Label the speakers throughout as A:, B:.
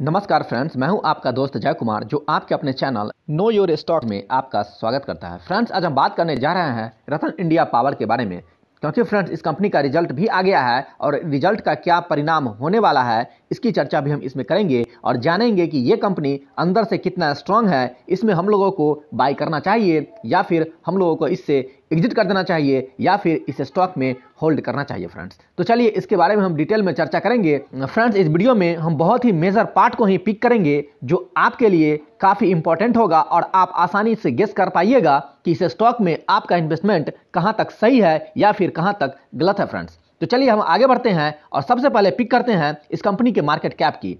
A: नमस्कार फ्रेंड्स मैं हूं आपका दोस्त जय कुमार जो आपके अपने चैनल नो योर स्टॉक में आपका स्वागत करता है फ्रेंड्स आज हम बात करने जा रहे हैं रतन इंडिया पावर के बारे में क्योंकि फ्रेंड्स इस कंपनी का रिजल्ट भी आ गया है और रिजल्ट का क्या परिणाम होने वाला है इसकी चर्चा भी हम इसमें करेंगे और जानेंगे कि ये कंपनी अंदर से कितना स्ट्रांग है इसमें हम लोगों को बाय करना चाहिए या फिर हम लोगों को इससे एग्जिट कर देना चाहिए या फिर इस स्टॉक में होल्ड करना चाहिए फ्रेंड्स तो चलिए इसके बारे में हम डिटेल में चर्चा करेंगे फ्रेंड्स इस वीडियो में हम बहुत ही मेजर पार्ट को ही पिक करेंगे जो आपके लिए काफ़ी इंपॉर्टेंट होगा और आप आसानी से गेस कर पाइएगा कि इस स्टॉक में आपका इन्वेस्टमेंट कहाँ तक सही है या फिर कहाँ तक गलत है फ्रेंड्स तो चलिए हम आगे बढ़ते हैं और सबसे पहले पिक करते हैं इस कंपनी के मार्केट कैप की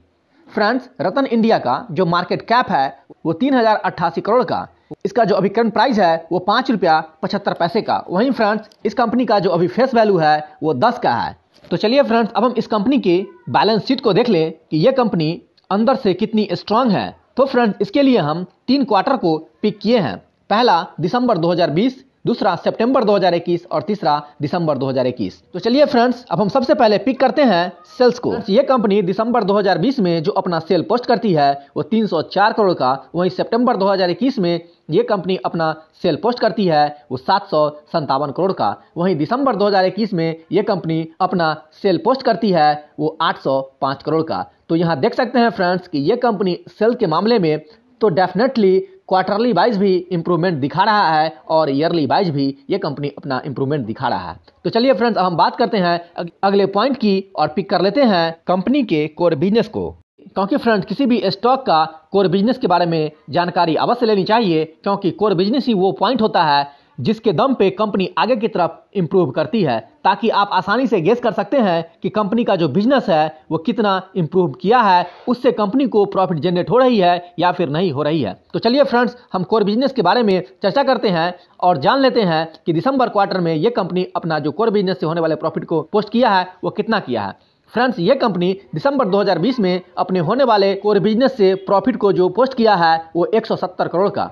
A: फ्रेंड्स रतन इंडिया का जो मार्केट कैप है वो तीन करोड़ का इसका जो अभी करंट प्राइस है वो पाँच रुपया पचहत्तर पैसे का वहीं फ्रेंड्स इस कंपनी का जो अभी फेस वैल्यू है वो दस का है तो चलिए फ्रेंड्स अब हम इस कंपनी की बैलेंस शीट को देख लें कि ये कंपनी अंदर से कितनी स्ट्रांग है तो फ्रेंड्स इसके लिए हम तीन क्वार्टर को पिक किए हैं पहला दिसंबर 2020 दूसरा सितंबर 2021 और तीसरा दिसंबर 2021 तो चलिए फ्रेंड्स अब हम सबसे पहले पिक करते हैं सेल्स को हाँ। ये कंपनी दिसंबर 2020 में जो अपना सेल पोस्ट करती है वो 304 करोड़ का वहीं सितंबर 2021 में ये कंपनी अपना सेल पोस्ट करती है वो सात करोड़ का वहीं दिसंबर 2021 में ये कंपनी अपना सेल पोस्ट करती है वो 805 करोड़ का तो यहाँ देख सकते हैं फ्रेंड्स कि ये कंपनी सेल के मामले में तो डेफिनेटली क्वार्टरली वाइज भी इंप्रूवमेंट दिखा रहा है और ईयरली वाइज भी ये कंपनी अपना इंप्रूवमेंट दिखा रहा है तो चलिए फ्रेंड्स हम बात करते हैं अगले पॉइंट की और पिक कर लेते हैं कंपनी के कोर बिजनेस को क्योंकि फ्रेंड्स किसी भी स्टॉक का कोर बिजनेस के बारे में जानकारी अवश्य लेनी चाहिए क्योंकि कोर बिजनेस ही वो पॉइंट होता है जिसके दम पे कंपनी आगे की तरफ इम्प्रूव करती है ताकि आप आसानी से गेस कर सकते हैं कि कंपनी का जो बिजनेस है वो कितना इम्प्रूव किया है उससे कंपनी को प्रॉफिट जनरेट हो रही है या फिर नहीं हो रही है तो चलिए फ्रेंड्स हम कोर बिजनेस के बारे में चर्चा करते हैं और जान लेते हैं कि दिसंबर क्वार्टर में ये कंपनी अपना जो कोर बिजनेस से होने वाले प्रॉफिट को पोस्ट किया है वो कितना किया है फ्रेंड्स ये कंपनी दिसंबर 2020 में अपने होने वाले कोर बिजनेस से प्रॉफिट को जो पोस्ट किया है वो 170 करोड़ का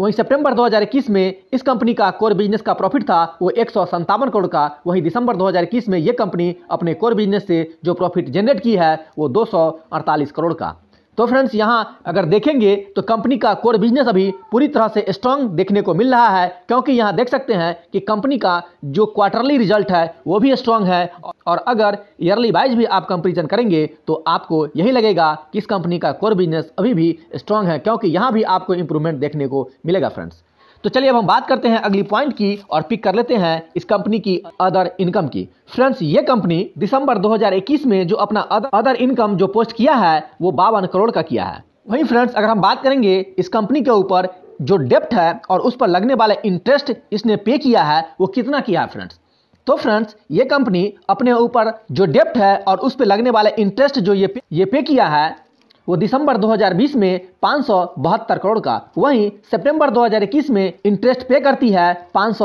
A: वहीं सितंबर 2021 में इस कंपनी का कोर बिजनेस का प्रॉफिट था वो एक करोड़ का वहीं दिसंबर 2021 में ये कंपनी अपने कोर बिजनेस से जो प्रॉफिट जनरेट की है वो दो करोड़ का तो फ्रेंड्स यहाँ अगर देखेंगे तो कंपनी का कोर बिजनेस अभी पूरी तरह से स्ट्रांग देखने को मिल रहा है क्योंकि यहाँ देख सकते हैं कि कंपनी का जो क्वार्टरली रिजल्ट है वो भी स्ट्रांग है और अगर ईयरली वाइज भी आप कंपेरिजन करेंगे तो आपको यही लगेगा कि इस कंपनी का कोर बिजनेस अभी भी स्ट्रांग है क्योंकि यहाँ भी आपको इम्प्रूवमेंट देखने को मिलेगा फ्रेंड्स तो चलिए अब हम बात करते हैं अगली पॉइंट की और पिक कर लेते हैं इस कंपनी की अदर इनकम की फ्रेंड्स ये कंपनी दिसंबर 2021 में जो अपना अदर इनकम जो पोस्ट किया है वो बावन करोड़ का किया है वहीं फ्रेंड्स अगर हम बात करेंगे इस कंपनी के ऊपर जो डेप्ट है और उस पर लगने वाला इंटरेस्ट इसने पे किया है वो कितना किया है फ्रेंड्स तो फ्रेंड्स ये कंपनी अपने ऊपर जो डेप्ट है और उस पर लगने वाला इंटरेस्ट जो ये पे, ये पे किया है वो दिसंबर 2020 में पाँच करोड़ का वहीं सितंबर 2021 में इंटरेस्ट पे करती है पाँच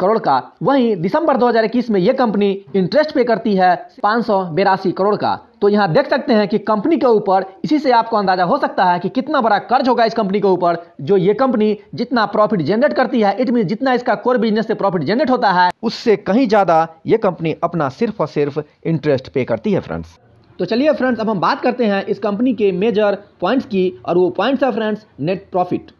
A: करोड़ का वहीं दिसंबर 2021 में ये कंपनी इंटरेस्ट पे करती है पाँच करोड़ का तो यहाँ देख सकते हैं कि कंपनी के ऊपर इसी से आपको अंदाजा हो सकता है कि कितना बड़ा कर्ज होगा इस कंपनी के ऊपर जो ये कंपनी जितना प्रॉफिट जनरेट करती है इट मीन जितना इसका कोर बिजनेस से प्रॉफिट जनरेट होता है उससे कहीं ज्यादा ये कंपनी अपना सिर्फ और सिर्फ इंटरेस्ट पे करती है फ्रेंड्स तो चलिए फ्रेंड्स अब हम बात करते हैं इस कंपनी के मेजर पॉइंट्स की और वो पॉइंट्स है फ्रेंड्स नेट प्रॉफिट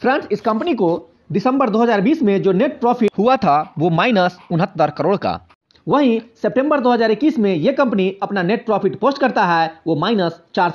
A: फ्रेंड्स इस कंपनी को दिसंबर 2020 में जो नेट प्रॉफिट हुआ था वो माइनस उनहत्तर करोड़ का वहीं सितंबर 2021 में यह कंपनी अपना नेट प्रॉफिट पोस्ट करता है वो माइनस चार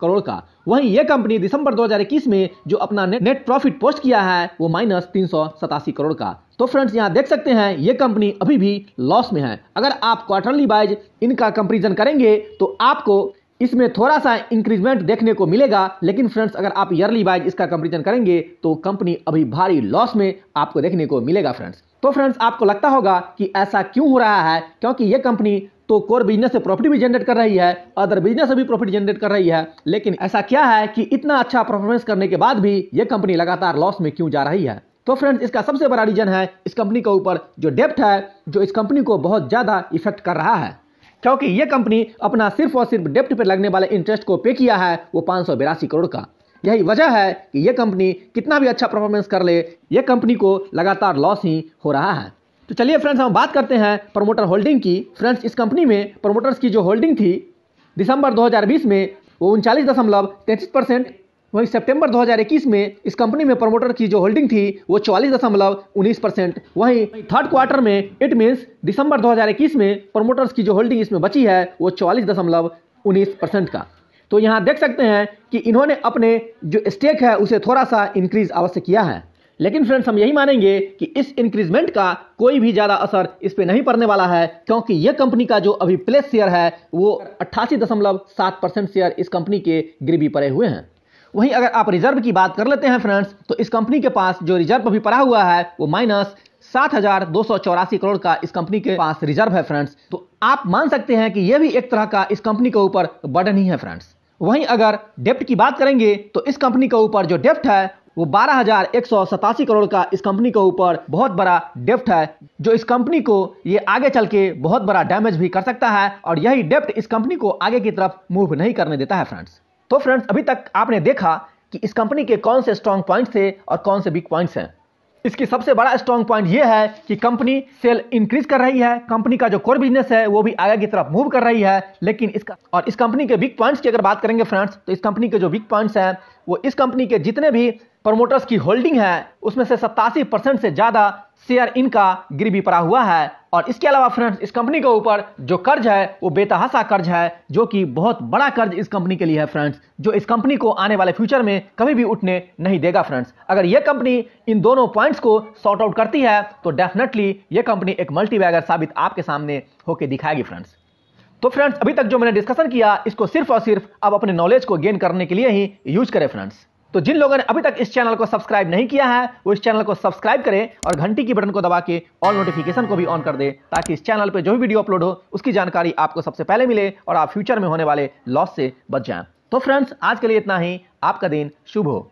A: करोड़ का वहीं यह कंपनी दिसंबर 2021 में जो अपना नेट प्रॉफिट पोस्ट किया है वो माइनस तीन करोड़ का तो फ्रेंड्स यहाँ देख सकते हैं यह कंपनी अभी भी लॉस में है अगर आप क्वार्टरली वाइज इनका कंपेरिजन करेंगे तो आपको इसमें थोड़ा सा इंक्रीजमेंट देखने को मिलेगा लेकिन फ्रेंड्स अगर आप ईयरली वाइज इसका कंपेरिजन करेंगे तो कंपनी अभी भारी लॉस में आपको देखने को मिलेगा फ्रेंड्स तो फ्रेंड्स आपको लगता होगा कि ऐसा क्यों हो रहा है क्योंकि ये कंपनी तो कोर बिजनेस से प्रॉफिट भी जनरेट कर रही है अदर बिजनेस से भी प्रॉफिट जनरेट कर रही है लेकिन ऐसा क्या है कि इतना अच्छा परफॉर्मेंस करने के बाद भी ये कंपनी लगातार लॉस में क्यों जा रही है तो फ्रेंड्स इसका सबसे बड़ा रीजन है इस कंपनी के ऊपर जो डेप्ट है जो इस कंपनी को बहुत ज़्यादा इफेक्ट कर रहा है क्योंकि ये कंपनी अपना सिर्फ और सिर्फ डेप्ट पर लगने वाले इंटरेस्ट को पे किया है वो पांच करोड़ का यही वजह है कि यह कंपनी कितना भी अच्छा परफॉर्मेंस कर ले ये कंपनी को लगातार लॉस ही हो रहा है तो चलिए फ्रेंड्स हम बात करते हैं प्रोमोटर होल्डिंग की फ्रेंड्स इस कंपनी में प्रोमोटर्स की जो होल्डिंग थी दिसंबर 2020 में वो उनचालीस दशमलव तैंतीस परसेंट वहीं सेप्टेम्बर 2021 में इस कंपनी में प्रमोटर की जो होल्डिंग थी वो चौवालीस दशमलव उन्नीस परसेंट वहीं थर्ड क्वार्टर में इट मीन्स दिसंबर 2021 में प्रमोटर्स की जो होल्डिंग इसमें बची है वो चौवालीस दशमलव उन्नीस परसेंट का तो यहाँ देख सकते हैं कि इन्होंने अपने जो स्टेक है उसे थोड़ा सा इंक्रीज अवश्य किया है लेकिन फ्रेंड्स हम यही मानेंगे कि इस इंक्रीजमेंट का कोई भी ज़्यादा असर इस पर नहीं पड़ने वाला है क्योंकि यह कंपनी का जो अभी प्लेस शेयर है वो अट्ठासी दशमलव सात परसेंट शेयर इस कंपनी के गिरवी पड़े हुए हैं वहीं अगर आप रिजर्व की बात कर लेते हैं फ्रेंड्स तो इस कंपनी के पास जो रिजर्व अभी पड़ा हुआ है वो माइनस सात हजार दो सौ चौरासी करोड़ का इस कंपनी के पास रिजर्व है फ्रेंड्स तो आप मान सकते हैं कि यह भी एक तरह का इस कंपनी के ऊपर बर्डन ही है फ्रेंड्स वहीं अगर डेप्ट की बात करेंगे तो इस कंपनी के ऊपर जो डेप्ट है वो बारह हजार एक सौ सतासी करोड़ का इस कंपनी के ऊपर बहुत बड़ा डेप्ट है जो इस कंपनी को ये आगे चल के बहुत बड़ा डैमेज भी कर सकता है और यही डेप्ट इस कंपनी को आगे की तरफ मूव नहीं करने देता है फ्रेंड्स तो फ्रेंड्स अभी तक आपने देखा कि इस कंपनी के कौन से स्ट्रॉन्ग पॉइंट्स थे और कौन से वीक पॉइंट्स हैं इसकी सबसे बड़ा स्ट्रॉन्ग पॉइंट यह है कि कंपनी सेल इंक्रीज कर रही है कंपनी का जो कोर बिजनेस है वो भी आगे की तरफ मूव कर रही है लेकिन इसका और इस कंपनी के वीक पॉइंट्स की अगर बात करेंगे फ्रेंड्स तो इस कंपनी के जो वीक पॉइंट्स हैं वो इस कंपनी के जितने भी प्रमोटर्स की होल्डिंग है उसमें से सत्तासी परसेंट से ज़्यादा शेयर इनका गिरवी पड़ा हुआ है और इसके अलावा फ्रेंड्स इस कंपनी के ऊपर जो कर्ज है वो बेतहासा कर्ज है जो कि बहुत बड़ा कर्ज इस कंपनी के लिए है फ्रेंड्स जो इस कंपनी को आने वाले फ्यूचर में कभी भी उठने नहीं देगा फ्रेंड्स अगर ये कंपनी इन दोनों पॉइंट्स को सॉर्ट आउट करती है तो डेफिनेटली ये कंपनी एक मल्टीबैगर साबित आपके सामने होकर दिखाएगी फ्रेंड्स तो फ्रेंड्स अभी तक जो मैंने डिस्कशन किया इसको सिर्फ और सिर्फ आप अपने नॉलेज को गेन करने के लिए ही यूज करें फ्रेंड्स तो जिन लोगों ने अभी तक इस चैनल को सब्सक्राइब नहीं किया है वो इस चैनल को सब्सक्राइब करें और घंटी की बटन को दबा के ऑल नोटिफिकेशन को भी ऑन कर दें ताकि इस चैनल पर जो भी वीडियो अपलोड हो उसकी जानकारी आपको सबसे पहले मिले और आप फ्यूचर में होने वाले लॉस से बच जाएं तो फ्रेंड्स आज के लिए इतना ही आपका दिन शुभ हो